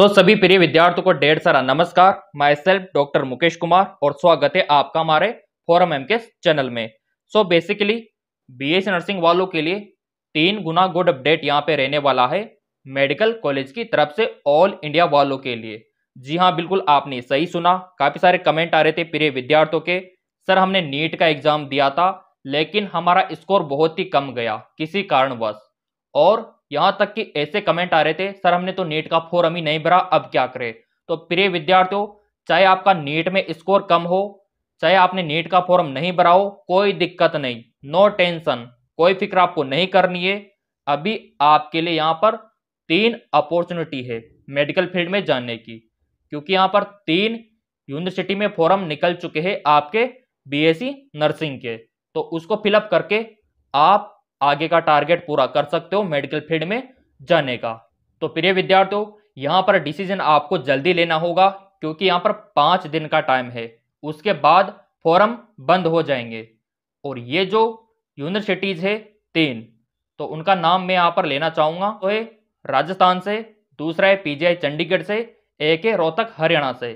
सो so, सभी प्रिय विद्यार्थियों को डेढ़ सारा नमस्कार myself doctor Mukesh Kumar और स्वागत है आपका हमारे फोरम एम के चैनल में so basically B S nursing वालों के लिए तीन गुना गुड अपडेट यहाँ पे रहने वाला है मेडिकल कॉलेज की तरफ से ऑल इंडिया वालों के लिए जी हाँ बिल्कुल आपने सही सुना काफ़ी सारे कमेंट आ रहे थे प्रिय विद्यार्थियों के सर हमने नीट का एग्ज़ाम दिया था लेकिन हमारा स्कोर बहुत ही कम गया किसी कारणवश और यहां तक कि ऐसे कमेंट आ रहे थे सर हमने तो नेट का फॉर्म ही नहीं भरा अब क्या करें तो प्रिय विद्यार्थियों चाहे आपका नेट में स्कोर कम हो चाहे आपने नेट का फॉर्म नहीं भरा हो कोई दिक्कत नहीं नो टेंशन कोई फिक्र आपको नहीं करनी है अभी आपके लिए यहाँ पर तीन अपॉर्चुनिटी है मेडिकल फील्ड में जाने की क्योंकि यहाँ पर तीन यूनिवर्सिटी में फॉर्म निकल चुके हैं आपके बीएससी नर्सिंग e के तो उसको फिलअप करके आप आगे का टारगेट पूरा कर सकते हो मेडिकल फील्ड में जाने का तो प्रिय विद्यार्थियों यहाँ पर डिसीजन आपको जल्दी लेना होगा क्योंकि यहाँ पर पाँच दिन का टाइम है उसके बाद फॉरम बंद हो जाएंगे और ये जो यूनिवर्सिटीज़ है तीन तो उनका नाम मैं यहाँ पर लेना चाहूँगा तो है राजस्थान से दूसरा है पी चंडीगढ़ से एक है रोहतक हरियाणा से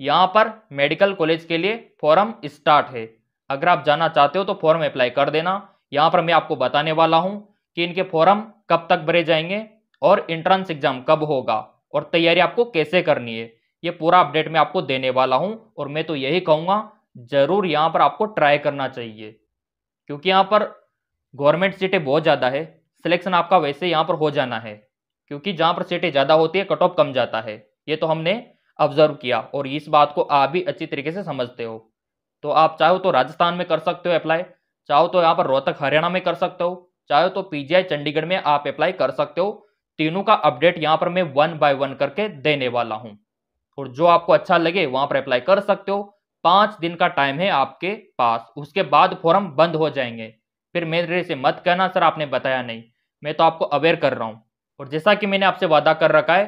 यहाँ पर मेडिकल कॉलेज के लिए फॉरम स्टार्ट है अगर आप जाना चाहते हो तो फॉर्म अप्लाई कर देना यहाँ पर मैं आपको बताने वाला हूँ कि इनके फॉर्म कब तक भरे जाएंगे और इंट्रेंस एग्जाम कब होगा और तैयारी आपको कैसे करनी है ये पूरा अपडेट मैं आपको देने वाला हूँ और मैं तो यही कहूँगा ज़रूर यहाँ पर आपको ट्राई करना चाहिए क्योंकि यहाँ पर गवर्नमेंट सीटें बहुत ज़्यादा है सिलेक्शन आपका वैसे यहाँ पर हो जाना है क्योंकि जहाँ पर सीटें ज़्यादा होती है कट ऑफ कम जाता है ये तो हमने ऑब्जर्व किया और इस बात को आप भी अच्छी तरीके से समझते हो तो आप चाहो तो राजस्थान में कर सकते हो अप्लाई चाहो तो यहाँ पर रोहतक हरियाणा में कर सकते हो चाहे तो पीजीआई चंडीगढ़ में आप अप्लाई कर सकते हो तीनों का अपडेट यहाँ पर मैं वन बाय वन करके देने वाला हूँ और जो आपको अच्छा लगे वहाँ पर अप्लाई कर सकते हो पाँच दिन का टाइम है आपके पास उसके बाद फॉर्म बंद हो जाएंगे फिर मेरे से मत कहना सर आपने बताया नहीं मैं तो आपको अवेयर कर रहा हूँ और जैसा कि मैंने आपसे वादा कर रखा है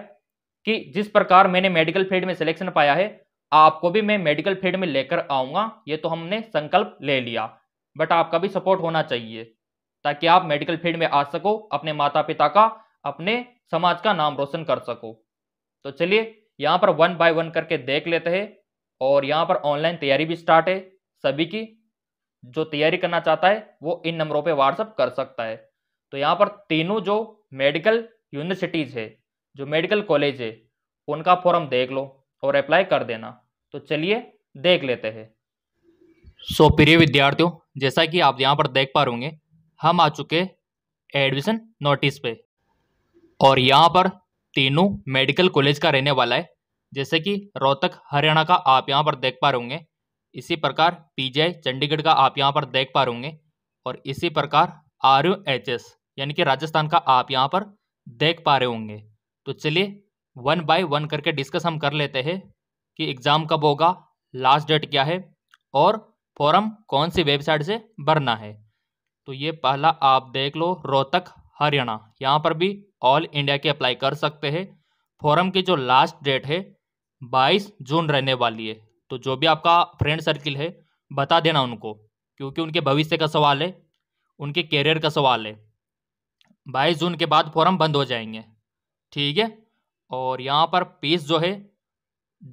कि जिस प्रकार मैंने मेडिकल फील्ड में सिलेक्शन पाया है आपको भी मैं मेडिकल फील्ड में लेकर आऊँगा ये तो हमने संकल्प ले लिया बट आपका भी सपोर्ट होना चाहिए ताकि आप मेडिकल फील्ड में आ सको अपने माता पिता का अपने समाज का नाम रोशन कर सको तो चलिए यहाँ पर वन बाय वन करके देख लेते हैं और यहाँ पर ऑनलाइन तैयारी भी स्टार्ट है सभी की जो तैयारी करना चाहता है वो इन नंबरों पे व्हाट्सअप कर सकता है तो यहाँ पर तीनों जो मेडिकल यूनिवर्सिटीज़ है जो मेडिकल कॉलेज है उनका फॉर्म देख लो और अप्लाई कर देना तो चलिए देख लेते हैं सो so, प्रिय विद्यार्थियों जैसा कि आप यहाँ पर देख पा होंगे हम आ चुके एडमिशन नोटिस पे और यहाँ पर तीनों मेडिकल कॉलेज का रहने वाला है जैसे कि रोहतक हरियाणा का आप यहाँ पर देख पा होंगे इसी प्रकार पीजीआई चंडीगढ़ का आप यहाँ पर देख पा होंगे और इसी प्रकार आर यू एच एस यानी कि राजस्थान का आप यहाँ पर देख पा रहे होंगे तो चलिए वन बाय वन करके डिस्कस हम कर लेते हैं कि एग्ज़ाम कब होगा लास्ट डेट क्या है और फॉर्म कौन सी वेबसाइट से भरना है तो ये पहला आप देख लो रोहतक हरियाणा यहाँ पर भी ऑल इंडिया के अप्लाई कर सकते हैं फॉरम की जो लास्ट डेट है 22 जून रहने वाली है तो जो भी आपका फ्रेंड सर्किल है बता देना उनको क्योंकि उनके भविष्य का सवाल है उनके कैरियर का सवाल है बाईस जून के बाद फॉर्म बंद हो जाएंगे ठीक है और यहाँ पर फीस जो है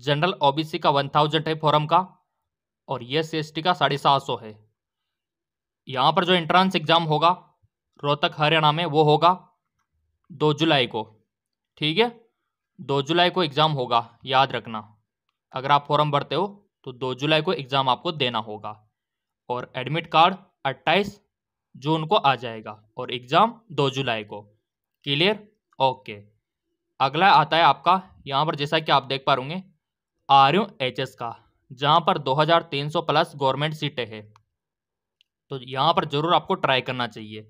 जनरल ओबीसी का वन थाउजेंड है फॉर्म का और ये सी एस टी का साढ़े सात सौ है यहाँ पर जो एंट्रांस एग्ज़ाम होगा रोहतक हरियाणा में वो होगा दो जुलाई को ठीक है दो जुलाई को एग्ज़ाम होगा याद रखना अगर आप फॉर्म भरते हो तो दो जुलाई को एग्ज़ाम आपको देना होगा और एडमिट कार्ड अट्ठाईस जून को आ जाएगा और एग्ज़ाम दो जुलाई को क्लियर ओके अगला आता है आपका यहाँ पर जैसा कि आप देख पा रूंगे आर यू एच एस का जहां पर 2300 प्लस गवर्नमेंट सीटें हैं तो यहां पर ज़रूर आपको ट्राई करना चाहिए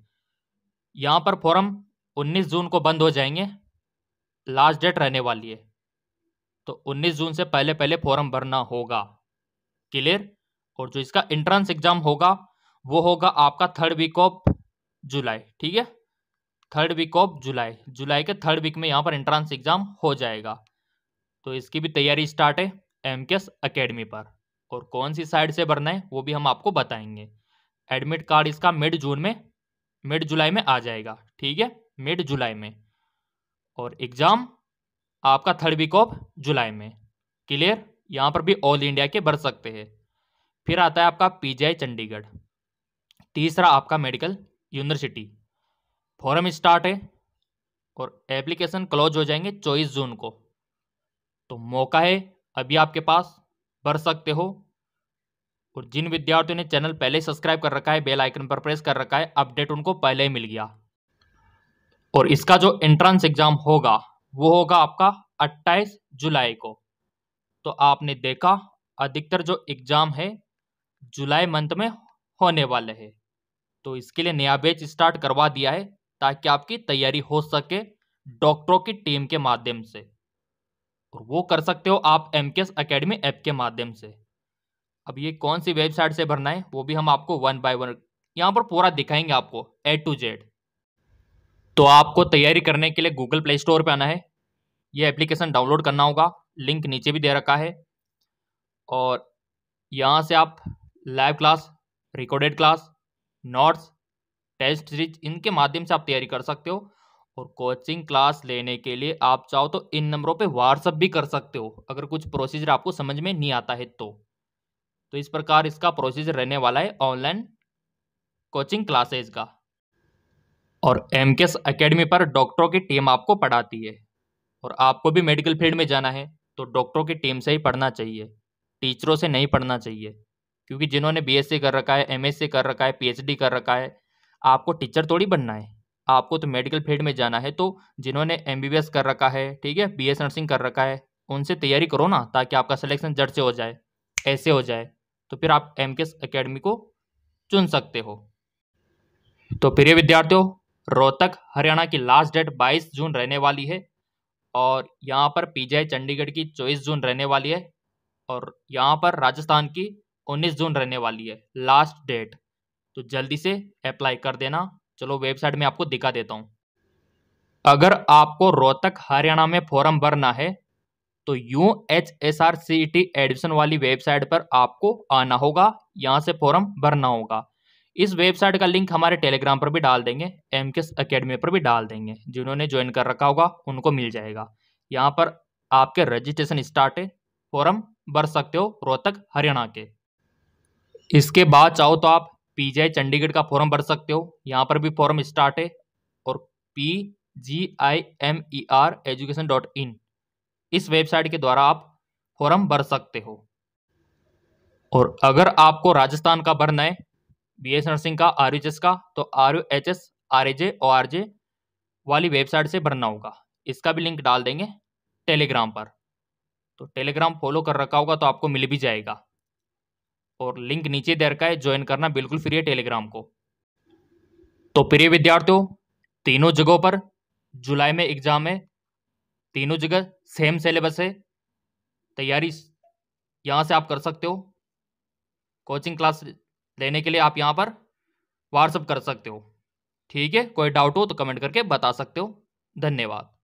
यहां पर फॉरम 19 जून को बंद हो जाएंगे लास्ट डेट रहने वाली है तो 19 जून से पहले पहले फॉरम भरना होगा क्लियर और जो इसका एंट्रेंस एग्जाम होगा वो होगा आपका थर्ड वीक ऑफ जुलाई ठीक है थर्ड वीक ऑफ जुलाई जुलाई के थर्ड वीक में यहाँ पर एंट्रेंस एग्जाम हो जाएगा तो इसकी भी तैयारी स्टार्ट है एम के एस अकेडमी पर और कौन सी साइड से भरना है वो भी हम आपको बताएंगे एडमिट कार्ड इसका मिड जून में मिड जुलाई में आ जाएगा ठीक है मिड जुलाई में और एग्ज़ाम आपका थर्ड वीक ऑफ जुलाई में क्लियर यहाँ पर भी ऑल इंडिया के भर सकते हैं फिर आता है आपका पीजीआई चंडीगढ़ तीसरा आपका मेडिकल यूनिवर्सिटी फॉरम स्टार्ट है और एप्लीकेशन क्लोज हो जाएंगे चौबीस जून को तो मौका है अभी आपके पास भर सकते हो और जिन विद्यार्थियों ने चैनल पहले सब्सक्राइब कर रखा है बेल आइकन पर प्रेस कर रखा है अपडेट उनको पहले ही मिल गया और इसका जो एंट्रेंस एग्जाम होगा वो होगा आपका 28 जुलाई को तो आपने देखा अधिकतर जो एग्ज़ाम है जुलाई मंथ में होने वाले है तो इसके लिए नया बेच स्टार्ट करवा दिया है ताकि आपकी तैयारी हो सके डॉक्टरों की टीम के माध्यम से और वो कर सकते हो आप एम के एस अकेडमी ऐप के माध्यम से अब ये कौन सी वेबसाइट से भरना है वो भी हम आपको वन बाय वन यहाँ पर पूरा दिखाएंगे आपको ए टू जेड तो आपको तैयारी करने के लिए गूगल प्ले स्टोर पर आना है ये एप्लीकेशन डाउनलोड करना होगा लिंक नीचे भी दे रखा है और यहाँ से आप live class recorded class notes test series इनके माध्यम से आप तैयारी कर सकते हो और कोचिंग क्लास लेने के लिए आप चाहो तो इन नंबरों पे व्हाट्सअप भी कर सकते हो अगर कुछ प्रोसीजर आपको समझ में नहीं आता है तो तो इस प्रकार इसका प्रोसीजर रहने वाला है ऑनलाइन कोचिंग क्लासेज का और एम के अकेडमी पर डॉक्टरों की टीम आपको पढ़ाती है और आपको भी मेडिकल फील्ड में जाना है तो डॉक्टरों की टीम से ही पढ़ना चाहिए टीचरों से नहीं पढ़ना चाहिए क्योंकि जिन्होंने बी कर रखा है एम कर रखा है पी कर रखा है आपको टीचर थोड़ी बनना है आपको तो मेडिकल फील्ड में जाना है तो जिन्होंने एम कर रखा है ठीक है बी नर्सिंग कर रखा है उनसे तैयारी करो ना ताकि आपका सिलेक्शन जड़ से हो जाए ऐसे हो जाए तो फिर आप एम के अकेडमी को चुन सकते हो तो प्रिय विद्यार्थियों रोहतक हरियाणा की लास्ट डेट 22 जून रहने वाली है और यहाँ पर पीजीआई चंडीगढ़ की 24 जून रहने वाली है और यहाँ पर राजस्थान की 19 जून रहने वाली है लास्ट डेट तो जल्दी से अप्लाई कर देना चलो वेबसाइट में आपको दिखा देता हूँ अगर आपको रोहतक हरियाणा में फॉर्म भरना है तो U H S R C T admission वाली वेबसाइट पर आपको आना होगा यहाँ से फॉर्म भरना होगा इस वेबसाइट का लिंक हमारे टेलीग्राम पर भी डाल देंगे एम के अकेडमी पर भी डाल देंगे जिन्होंने ज्वाइन कर रखा होगा उनको मिल जाएगा यहाँ पर आपके रजिस्ट्रेशन स्टार्ट है फॉर्म भर सकते हो रोहतक हरियाणा के इसके बाद चाहो तो आप पी जी आई चंडीगढ़ का फॉर्म भर सकते हो यहाँ पर भी फॉर्म स्टार्ट है और P G I M E R education dot in इस वेबसाइट के द्वारा आप फॉर्म भर सकते हो और अगर आपको राजस्थान का भरना है बी एस नर्सिंग का आर एच एस का तो R U H S R A J O R J वाली वेबसाइट से भरना होगा इसका भी लिंक डाल देंगे टेलीग्राम पर तो टेलीग्राम फॉलो कर रखा होगा तो आपको मिल भी जाएगा और लिंक नीचे दे रखा है ज्वाइन करना बिल्कुल फ्री है टेलीग्राम को तो प्रिय विद्यार्थियों तीनों जगहों पर जुलाई में एग्जाम है तीनों जगह सेम सिलेबस है तैयारी यहाँ से आप कर सकते हो कोचिंग क्लास लेने के लिए आप यहाँ पर व्हाट्सअप कर सकते हो ठीक है कोई डाउट हो तो कमेंट करके बता सकते हो धन्यवाद